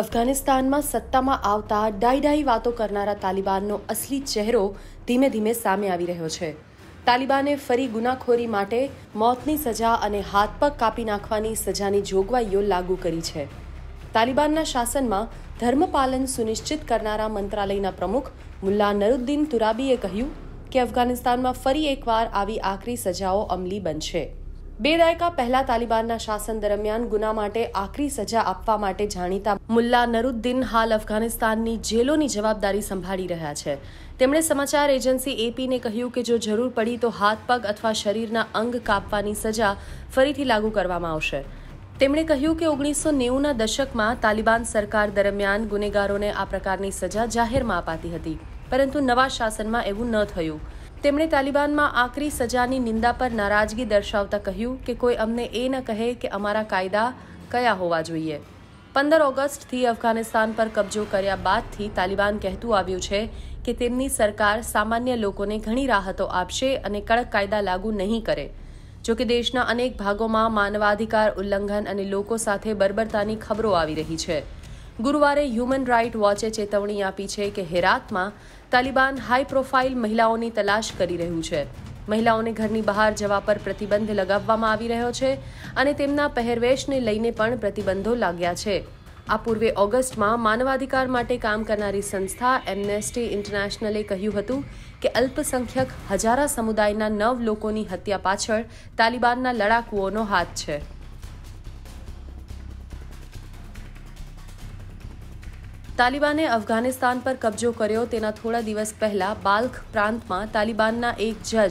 અફઘાનિસ્તાનમાં સત્તામાં આવતા ડાઈ ડાઈ વાતો કરનારા તાલિબાનનો અસલી ચહેરો ધીમે ધીમે સામે આવી રહ્યો છે તાલિબાને ફરી ગુનાખોરી માટે મોતની સજા અને હાથ પગ કાપી નાખવાની સજાની જોગવાઈઓ લાગુ કરી છે તાલિબાનના શાસનમાં ધર્મપાલન સુનિશ્ચિત કરનારા મંત્રાલયના પ્રમુખ મુલ્લા નરુદ્દીન તુરાબીએ કહ્યું કે અફઘાનિસ્તાનમાં ફરી એકવાર આવી આકરી સજાઓ અમલી બનશે બે દાયકા પહેલા તાલિબાનના શાસન દરમિયાન ગુના માટે આકરી સજા આપવા માટે જાણીતા મુલ્લા નરુદ્દીન હાલ અફઘાનિસ્તાનની જેલોની જવાબદારી સંભાળી રહ્યા છે તેમણે સમાચાર એજન્સી એપીને કહ્યું કે જો જરૂર પડી તો હાથ પગ અથવા શરીરના અંગ કાપવાની સજા ફરીથી લાગુ કરવામાં આવશે તેમણે કહ્યું કે ઓગણીસો નેવુંના દશકમાં તાલિબાન સરકાર દરમિયાન ગુનેગારોને આ પ્રકારની સજા જાહેરમાં અપાતી હતી પરંતુ નવા શાસનમાં એવું ન થયું તેમણે તાલિબાનમાં આકરી સજાની નિંદા પર નારાજગી દર્શાવતા કહ્યું કે કોઈ અમને એ ન કહે કે અમારા કાયદા કયા હોવા જોઈએ પંદર ઓગસ્ટથી અફઘાનિસ્તાન પર કબજો કર્યા બાદથી તાલિબાન કહેતું આવ્યું છે કે તેમની સરકાર સામાન્ય લોકોને ઘણી રાહતો આપશે અને કડક કાયદા લાગુ નહીં કરે જો કે દેશના અનેક ભાગોમાં માનવાધિકાર ઉલ્લંઘન અને લોકો સાથે બર્બરતાની ખબરો આવી રહી છે ગુરુવારે હ્યુમન રાઇટ વોચે ચેતવણી આપી છે કે હેરાતમાં તાલિબાન હાઈ પ્રોફાઇલ મહિલાઓની તલાશ કરી રહ્યું છે મહિલાઓને ઘરની બહાર જવા પર પ્રતિબંધ લગાવવામાં આવી રહ્યો છે અને તેમના પહેરવેશને લઈને પણ પ્રતિબંધો લાગ્યા છે આ પૂર્વે ઓગસ્ટમાં માનવાધિકાર માટે કામ કરનારી સંસ્થા એમ્નેસ્ટી ઇન્ટરનેશનલે કહ્યું હતું કે અલ્પસંખ્યક હજારા સમુદાયના નવ લોકોની હત્યા પાછળ તાલિબાનના લડાકુઓનો હાથ છે તાલિબાને અફઘાનિસ્તાન પર કબજો કર્યો તેના થોડા દિવસ પહેલા બાલ્ખ પ્રાંતમાં તાલિબાનના એક જજ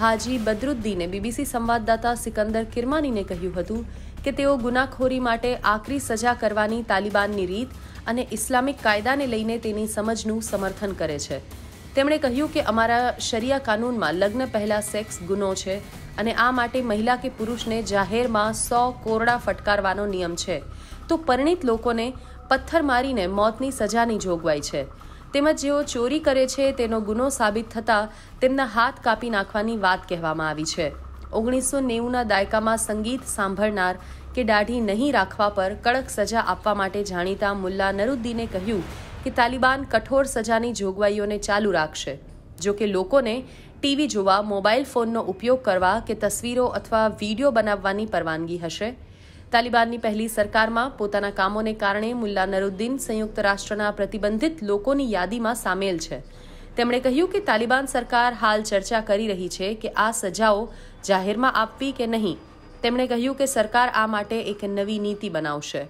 હાજી બદરુદ્દીને બીબીસી સંવાદદાતા સિકંદર કિરમાનીને કહ્યું હતું કે તેઓ ગુનાખોરી માટે આકરી સજા કરવાની તાલિબાનની રીત અને ઇસ્લામિક કાયદાને લઈને તેની સમજનું સમર્થન કરે છે તેમણે કહ્યું કે અમારા શરિયા કાનૂનમાં લગ્ન પહેલાં સેક્સ ગુનો છે અને આ માટે મહિલા કે પુરુષને જાહેરમાં સો કોરડા ફટકારવાનો નિયમ છે તો પરિણિત લોકોને પથ્થર મારીને મોતની સજાની જોગવાઈ છે તેમજ જેઓ ચોરી કરે છે તેનો ગુનો સાબિત થતાં તેમના હાથ કાપી નાખવાની વાત કહેવામાં આવી છે ઓગણીસો નેવુંના દાયકામાં સંગીત સાંભળનાર કે દાઢી નહીં રાખવા પર કડક સજા આપવા માટે જાણીતા મુલ્લા નરુદ્દીને કહ્યું કે તાલિબાન કઠોર સજાની જોગવાઈઓને ચાલુ રાખશે જો કે લોકોને ટીવી જોવા મોબાઈલ ફોનનો ઉપયોગ કરવા કે તસવીરો અથવા વિડીયો બનાવવાની પરવાનગી હશે તાલિબાનની પહેલી સરકારમાં પોતાના કામોને કારણે મુલ્લા નરુદ્દીન સંયુક્ત રાષ્ટ્રના પ્રતિબંધિત લોકોની યાદીમાં સામેલ છે તેમણે કહ્યું કે તાલિબાન સરકાર હાલ ચર્ચા કરી રહી છે કે આ સજાઓ જાહેરમાં આપવી કે નહીં તેમણે કહ્યું કે સરકાર આ માટે એક નવી નીતિ બનાવશે